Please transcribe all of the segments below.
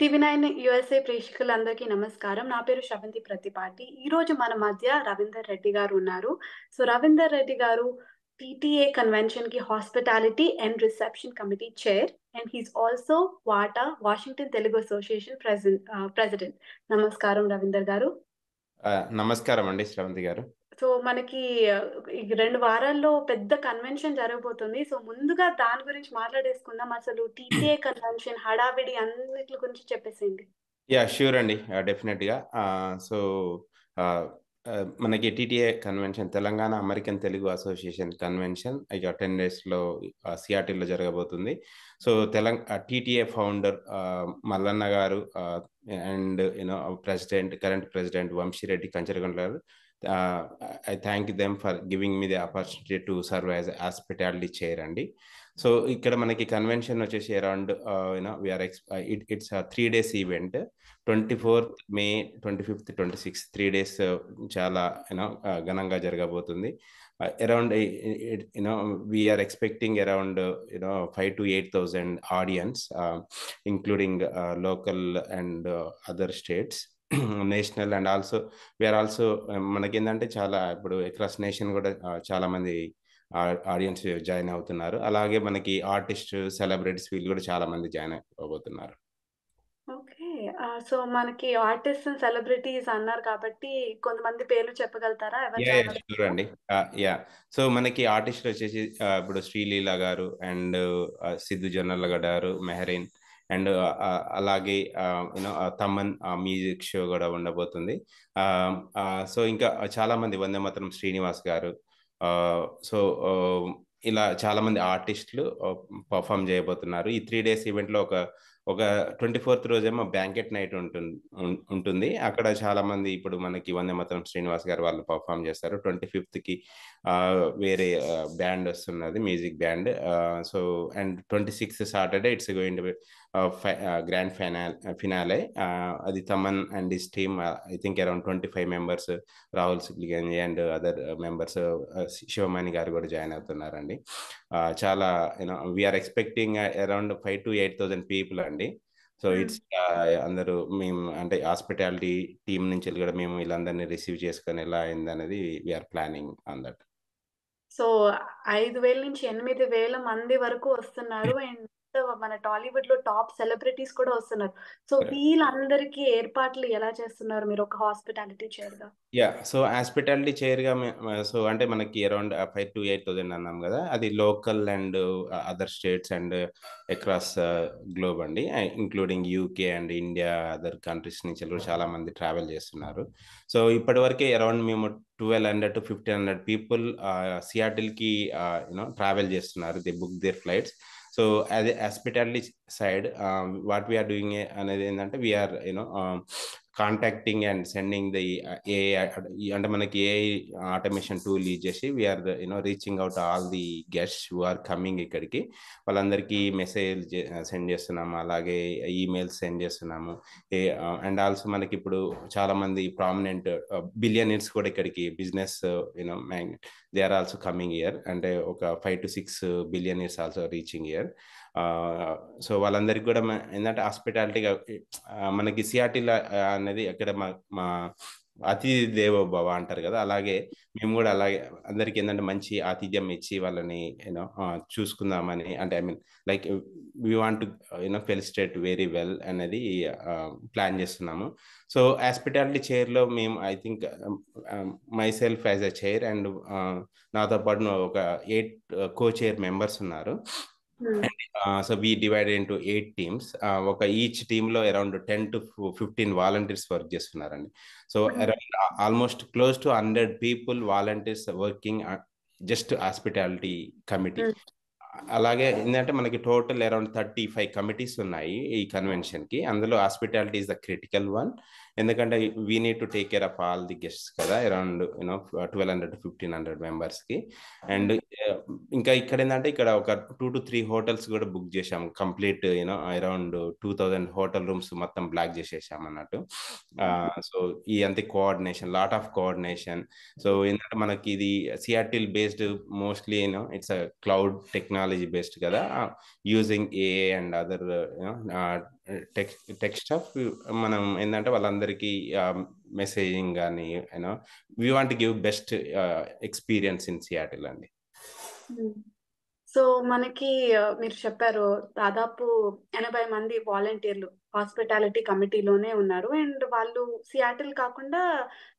TV USA ప్రేక్షకులందరికీ నమస్కారం నా పేరు శవంతి ప్రతిపాటి ఈ రోజు మన మధ్య రవీందర్ రెడ్డి గారు ఉన్నారు సో రవీందర్ రెడ్డి గారు పిటిఏ కన్వెన్షన్ కి hospitality and reception committee chair and he's also వాటా వాషింగ్టన్ తెలుగు అసోసియేషన్ ప్రెసిడెంట్ నమస్కారం రవీందర్ గారు నమస్కారం అండి శ్రవంతి గారు సో మనకి రెండు వారాల్లో పెద్ద కన్వెన్షన్ జరగబోతుంది సో ముందుగా దాని గురించి మాట్లాడేసుకుందాం అసలు టీటీఏ కన్వెన్షన్ హడావిడి అన్నిటి గురించి చెప్పేసింది యా ష్యూర్ అండి డెఫినెట్గా సో మనకి TTA convention Telangana American Telugu association convention ఇక టెన్ డేస్లో సిఆర్టీలో జరగబోతుంది సో తెలంగా టీటీఏ ఫౌండర్ మల్లన్న గారు and you know president current president Vamshi Reddy Kancharagonda గారు I thank them for giving me the opportunity to serve as hospitality chair అండి సో ఇక్కడ మనకి కన్వెన్షన్ వచ్చేసి around you know we are ex it it's three days event twenty fourth May twenty fifth twenty six three days చాలా you know ఘనంగా జరగబోతుంది around you know we are expecting around you know five to eight thousand audience including local and other states national and also we are also మనకేంటంటే చాలా ఇప్పుడు across nation కూడా చాలా మంది audience join అవుతున్నారు అలాగే మనకి ఆర్టిస్ట్ సెలబ్రిటీస్ వీళ్ళు కూడా చాలా మంది జాయిన్ అవబోతున్నారు ఓకే సో మనకి ఆర్టిస్ట్ అండ్ సెలబ్రిటీస్ అన్నారు కాబట్టి కొంతమంది పేర్లు చెప్పగలుగుతారా అండి యా సో మనకి ఆర్టిస్ట్ వచ్చేసి ఇప్పుడు శ్రీలీల గారు అండ్ సిద్ధు జొన్నల గారు మెహరీన్ అండ్ అలాగే యూనో తమన్ మ్యూజిక్ షో కూడా ఉండబోతుంది సో ఇంకా చాలామంది వందే మాత్రం శ్రీనివాస్ గారు సో ఇలా చాలామంది ఆర్టిస్టులు పర్ఫామ్ చేయబోతున్నారు ఈ త్రీ డేస్ ఈవెంట్లో ఒక ఒక ట్వంటీ ఫోర్త్ రోజేమో బ్యాంకెట్ నైట్ ఉంటుంది ఉంటుంది అక్కడ చాలా మంది ఇప్పుడు మనకి వందే మాత్రం శ్రీనివాస్ గారు వాళ్ళు పర్ఫామ్ చేస్తారు ట్వంటీ ఫిఫ్త్ కి వేరే బ్యాండ్ వస్తున్నది music band so and twenty sixth Saturday it's going grand final finale అది Thaman and is team I think around twenty five members Rahul Sipligunj and other members Sivamani గారు కూడా జాయిన్ అవుతున్నారండి చాలా you know we are expecting around five to eight thousand people అండి so it's hmm. అందరూ మేము అంటే hospitality team నుంచి కూడా మేము వీళ్ళందరినీ రిసీవ్ చేసుకొని ఎలా అయింది అనేది we are planning on that so ఐదు వేల నుంచి ఎనిమిది వేల మంది వరకు వస్తున్నారు అండ్ మన టాలీవుడ్ లో టాప్ సెలబ్రిటీస్ కూడా వస్తున్నారు సో వీళ్ళందరికి ఏర్పాట్లు ఎలా చేస్తున్నారు మీరు ఒక హాస్పిటాలిటీ చైర్ గా యా సో హాస్పిటాలిటీ చైర్ గా సో అంటే మనకి around five to eight thousand అన్నాం కదా అది local and other states and across globe అండి including UK and India other countries నుంచి చాలా మంది ట్రావెల్ చేస్తున్నారు సో ఇప్పటి వరకే అరౌండ్ మేము twelve hundred to fifteen hundred people కి యూనో ట్రావెల్ చేస్తున్నారు they book their flights so as a hospitality side um, what we are doing eh, another we are you know um, contacting and sending the AI అంటే మనకి AI automation tool use చేసి we are the you know reaching out all the guest who are coming ఇక్కడికి వాళ్ళందరికీ message send uh, చేస్తున్నాము అలాగే emails send చేస్తున్నాము ఏ and uh, also మనకి ఇప్పుడు చాలా మంది ప్రామినెంట్ బిలియనీర్స్ కూడా ఇక్కడికి business you know they are also coming year అంటే ఒక five to six billionaires also reaching year so వాళ్ళందరికీ కూడా ఏంటంటే హాస్పిటాలిటీ మనకి సిఆర్టీల అనేది అక్కడ మా మా అతిథి దేవోభవ అంటారు కదా అలాగే మేము కూడా అలాగే అందరికి ఏంటంటే మంచి ఆతిథ్యం ఇచ్చి వాళ్ళని యూనో చూసుకుందామని అంటే I mean like we want you know felicitate very well అనేది ప్లాన్ చేస్తున్నాము సో హాస్పిటాలిటీ చైర్లో మేము I think myself as a chair and నాతో పాటు ఒక ఎయిట్ కో చైర్ మెంబర్స్ ఉన్నారు so we divide into eight teams ఒక each team లో around ten to fifteen volunteers work చేస్తున్నారండి so around almost close to hundred people volunteers working just hospitality committee అలాగే ఏంటంటే మనకి total around thirty five committees ఉన్నాయి ఈ convention కి అందులో hospitality is the critical one ఎందుకంటే we need to take care of all the guests కదా around you know twelve hundred to fifteen hundred మెంబర్స్కి అండ్ ఇంకా ఇక్కడ ఏంటంటే ఇక్కడ ఒక టూ టు త్రీ హోటల్స్ కూడా బుక్ చేశాం complete you know around two thousand hotel rooms మొత్తం బ్లాక్ చేసేసాం అన్నట్టు సో uh, ఈ అంతే coordination lot of coordination so ఏంటంటే మనకి ఇది సిఆర్టీల్ based mostly you know it's a cloud technology based కదా using A A and other text text of మనం ఏంటంటే వాళ్ళందరికీ మెసేజింగ్ కానీ you know we want give best experience in Seattle అండి సో hmm. మనకి మీరు చెప్పారు దాదాపు ఎనభై మంది వాలంటీర్లు హాస్పిటాలిటీ కమిటీలోనే ఉన్నారు అండ్ వాళ్ళు సియాటిల్ కాకుండా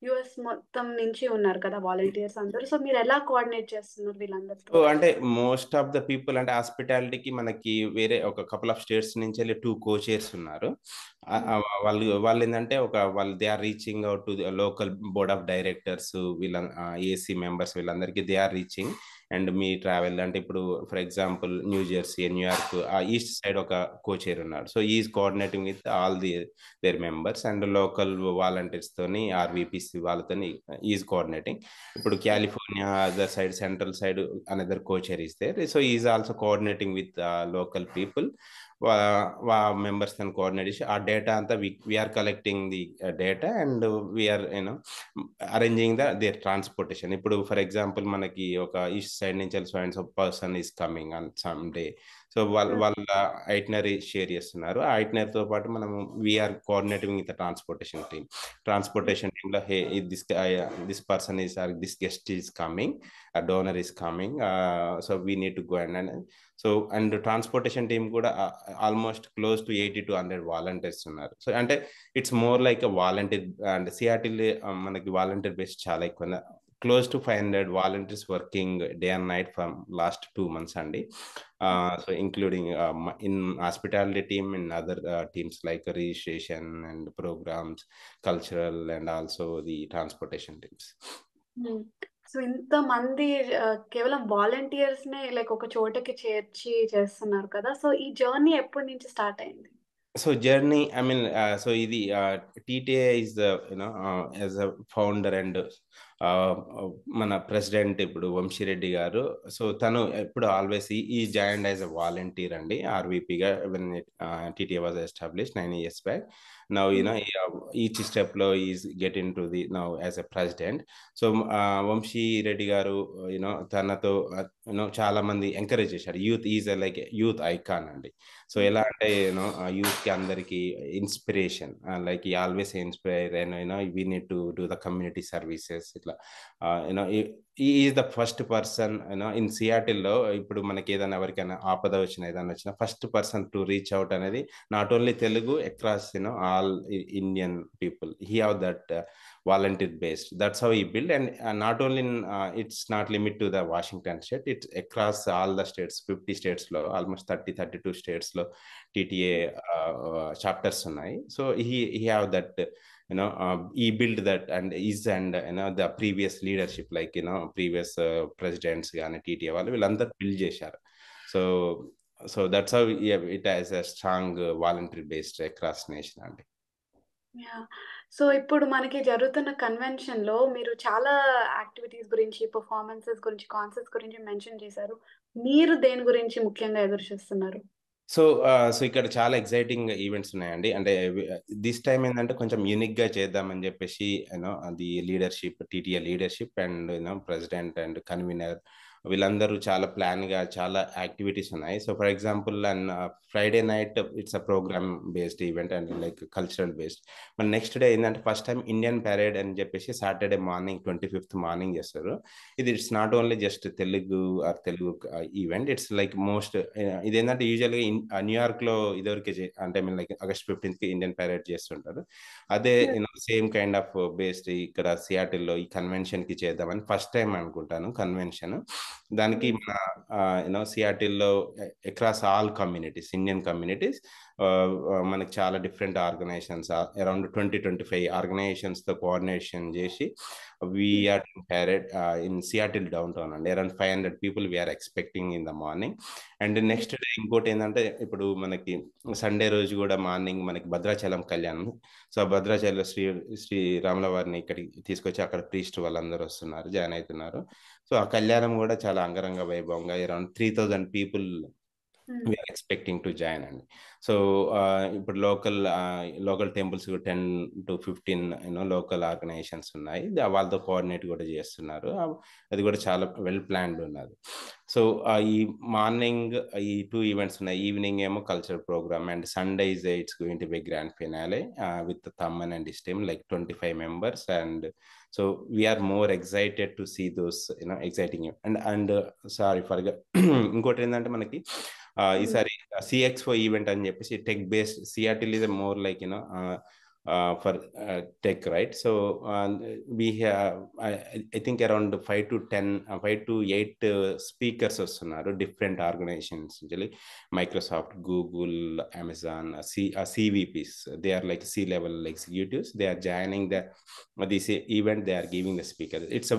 యుఎస్ మొత్తం నుంచి ఉన్నారు కదా వాలంటీర్స్ అందరూ సో మీరు ఎలా కోఆర్డినేట్ చేస్తున్నారు వీళ్ళందరూ అంటే మోస్ట్ ఆఫ్ ద పీపుల్ అంటే హాస్పిటాలిటీకి మనకి వేరే ఒక కపుల్ ఆఫ్ స్టేట్స్ నుంచి వెళ్ళి టూ కోచర్స్ ఉన్నారు వాళ్ళు వాళ్ళు ఏంటంటే ఒక వాళ్ళు they are reaching out to local board of directors వీళ్ళ ఏసీ మెంబర్స్ వీళ్ళందరికీ they are reaching and me travel అంటే ఇప్పుడు for example New Jersey New York ఆ ఈస్ట్ సైడ్ ఒక కోచేర్ ఉన్నారు so is coordinating with all the their members and local volunteers తోని RVPs వాళ్ళతో is coordinating ఇప్పుడు California other side central side another co chair ఇస్తే so is also coordinating with local people members తను coordinate చేసి ఆ data అంతా we are collecting the data and we are you know arranging the their transportation ఇప్పుడు for example మనకి ఒక east side నుంచి so and so person is coming and some day so వాళ్ళ వాళ్ళ ఐటనరీ షేర్ చేస్తున్నారు ఆ ఐటనరీతో పాటు మనం we are coordinating with transportation team transportation టీంలో hey this this person is or this guest is coming ఆ donor is coming so we need to go and and so and transportation team కూడా almost close to eighty to hundred volunteers ఉన్నారు so అంటే it's more like volunteer and సిఆర్టీలో మనకి volunteer base చాలా ఎక్కువ close to five hundred volunteers working day and night from last two months అండి so including in hospitality team in other teams like registration and programmes cultural and also the transportation teams so ఇంత మంది uh, కేవలం volunteers నే like ఒక చోటకి చేర్చి చేస్తున్నారు కదా సో ఈ జర్నీ ఎప్పటి నుంచి స్టార్ట్ అయింది so journey I mean so ఇది TTA is you know as a founder and మన ప్రెసిడెంట్ ఇప్పుడు వంశీరెడ్డి గారు సో తను ఇప్పుడు ఆల్వేస్ ఈ జాయింట్ యాజ్ అ వాలంటీర్ అండి ఆర్వీపీగా TT was establish nine years back now you know each స్టెప్లో is get into the now as a president so Vamshi Reddy గారు యూనో తనతో యూనో చాలా మంది ఎంకరేజ్ చేశారు youth is a like youth icon అండి so ఎలా mm-hmm. అంటే యూనో యూత్కి అందరికీ ఇన్స్పిరేషన్ లైక్ ఈ always inspire and you know we need to do the community services ఇట్లా you know is the first person you know in సియాటిల్లో ఇప్పుడు మనకి ఏదైనా ఎవరికైనా ఆపద వచ్చిన ఏదైనా వచ్చిన first person to reach out అనేది not only Telugu across you know all Indian people he have that volunteer based that's how ఈ build and not only in it's not limit to the Washington state it's across all the states fifty స్టేట్స్లో almost thirty thirty two స్టేట్స్లో TTA chapters ఉన్నాయి so he he have that you know uh, he built that and is and you know the previous leadership like you know previous uh, presidents కానీ TT వాళ్ళు వీళ్ళందరూ build చేశారు so so that's how it as a strong voluntary based across nation అండి so ఇప్పుడు మనకి జరుగుతున్న convention లో మీరు చాలా యాక్టివిటీస్ గురించి పర్ఫార్మెన్సెస్ గురించి కాన్సెప్ట్స్ గురించి మెన్షన్ చేశారు మీరు దేని గురించి ముఖ్యంగా ఎదురు చూస్తున్నారు సో సో ఇక్కడ చాలా ఎక్సైటింగ్ ఈవెంట్స్ ఉన్నాయండి. అంటే దిస్ టైమ్ ఏంటంటే కొంచెం యూనిక్‌గా చేద్దామని చెప్పేసి యూనో అది leadership TTA leadership and you know president and convener వీళ్ళందరూ చాలా ప్లాన్గా చాలా యాక్టివిటీస్ ఉన్నాయి so for example and Friday night it's a program based event and like cultural based మరి నెక్స్ట్ డే ఏంటంటే ఫస్ట్ టైం ఇండియన్ ప్యారేడ్ అని చెప్పేసి Saturday morning twenty fifth morning చేస్తారు ఇది it's not only just Telugu or Telugu event it's like most ఇది ఏంటంటే యూజువల్గా న్యూయార్క్లో ఇదివరకే అంటే mean like August ఫిఫ్టీన్త్కి Indian parade చేస్తుంటారు అదే సేమ్ కైండ్ ఆఫ్ బేస్డ్ ఇక్కడ సియాటిల్లో ఈ కన్వెన్షన్కి చేద్దామని ఫస్ట్ టైం అనుకుంటాను కన్వెన్షన్ దానికి మన యూనో సియాటిల్లో across all communities Indian communities మనకి చాలా different organizations around twenty twenty five ఆర్గనైజేషన్స్తో కోఆర్డినేషన్ చేసి we're impaired in Seattle downtown అండి around five hundred people we're expecting in the morning and next day ఇంకోటి ఏంటంటే ఇప్పుడు మనకి సండే రోజు కూడా మార్నింగ్ మనకి భద్రాచలం కళ్యాణం సో భద్రాచలం శ్రీ శ్రీ రాముల వారిని ఇక్కడికి తీసుకొచ్చి అక్కడ ప్రీస్ట్ వాళ్ళందరూ వస్తున్నారు జాయిన్ అవుతున్నారు సో ఆ కళ్యాణం కూడా చాలా అంగరంగ వైభవంగా around three thousand people Hmm. Expecting to join అండి సో ఇప్పుడు local local temples ten to fifteen you know local organizations ఉన్నాయి వాళ్ళతో కోఆర్డినేట్ కూడా చేస్తున్నారు అది కూడా చాలా వెల్ ప్లాన్డ్ ఉన్నది సో ఈ మార్నింగ్ ఈ టూ ఈవెంట్స్ ఉన్నాయి ఈవినింగ్ ఏమో cultural program and Sunday is it's going to be grand finale with Thaman and is team like twenty five members and so we're more excited to see those you know exciting and and sorry for ఇంకోటి ఏంటంటే మనకి ఈసారి CX CXO event అని చెప్పేసి tech based Seattle is more like you know uh, for uh, tech, right? So uh, we have, I, I, think around five to 10, uh, five to eight uh, speakers or so, different organizations, usually Microsoft, Google, Amazon, uh, C, CVPs. They are like C-level executives. They are joining the this event. They are giving the speaker. It's a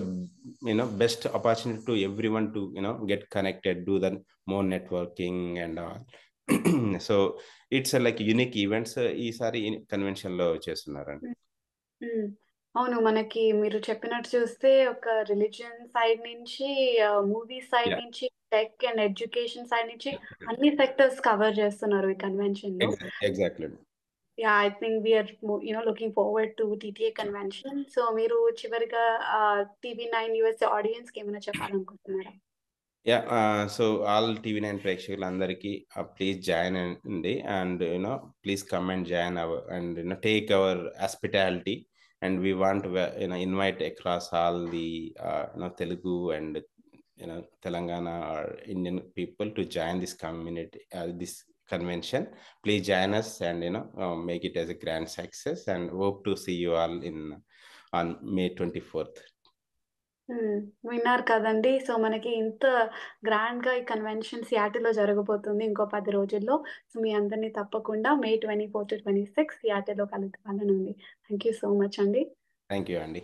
you know best opportunity to everyone to you know get connected, do the more networking and all. So it's like unique events ఈసారి convention లో చేస్తున్నారండి అవును మనకి మీరు చెప్పినట్టు చూస్తే ఒక religion side నుంచి మూవీ సైడ్ నుంచి టెక్ అండ్ ఎడ్యుకేషన్ సైడ్ నుంచి అన్ని సెక్టర్స్ కవర్ చేస్తున్నారు ఈ కన్వెన్షన్ లో exactly yeah I think we're you know looking forward to TTA convention so మీరు చివరిగా టీవీ నైన్ యూఎస్ఏ ఆడియన్స్ కి ఏమైనా చెప్పాలనుకుంటున్నారా yeah so all TV nine ప్రేక్షకులందరికీ ప్లీజ్ జాయిన్ అండి and you know please come and join our and you know take our hospitality and we want you know invite across all the you know Telugu and you know Telangana or Indian people to join this community this convention please join us and you know make it as a grand success and hope to see you all in on May twenty fourth విన్నారు కదండి so, మనకి ఇంత గ్రాండ్‌గా ఈ convention సియాటిల్‌లో జరగబోతుంది ఇంకో పది రోజుల్లో. సో, మీ అందరిని తప్పకుండా మే ట్వంటీ ఫోర్ 24-26 సియాటిల్‌లో కలుద్దామనుంది. థ్యాంక్ యూ సో మచ్ అండి. థ్యాంక్ యూ అండి.